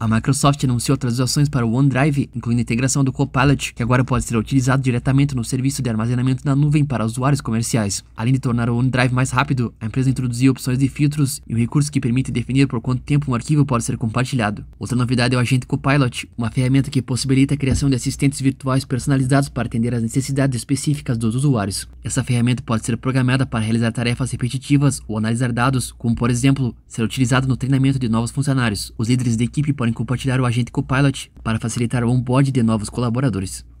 A Microsoft anunciou atualizações para o OneDrive, incluindo a integração do Copilot, que agora pode ser utilizado diretamente no serviço de armazenamento na nuvem para usuários comerciais. Além de tornar o OneDrive mais rápido, a empresa introduziu opções de filtros e um recurso que permite definir por quanto tempo um arquivo pode ser compartilhado. Outra novidade é o Agente Copilot, uma ferramenta que possibilita a criação de assistentes virtuais personalizados para atender às necessidades específicas dos usuários. Essa ferramenta pode ser programada para realizar tarefas repetitivas ou analisar dados, como por exemplo, ser utilizado no treinamento de novos funcionários. Os líderes de equipe podem podem compartilhar o agente com o Pilot para facilitar o onboard de novos colaboradores.